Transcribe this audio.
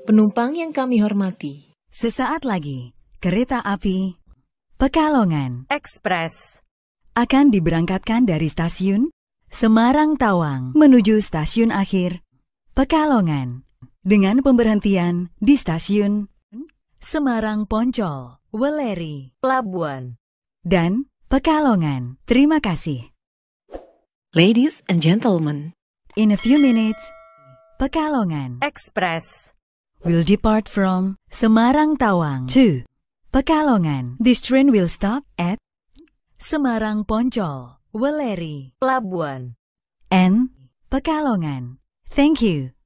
Penumpang yang kami hormati. Sesaat lagi, kereta api Pekalongan Express akan diberangkatkan dari stasiun Semarang Tawang menuju stasiun akhir Pekalongan dengan pemberhentian di stasiun Semarang Poncol, Weleri, Pelabuhan, dan Pekalongan. Terima kasih. Ladies and gentlemen, in a few minutes, Pekalongan Express will depart from Semarang Tawang to Pekalongan. This train will stop at Semarang Poncol, Weleri, Labuan, and Pekalongan. Thank you.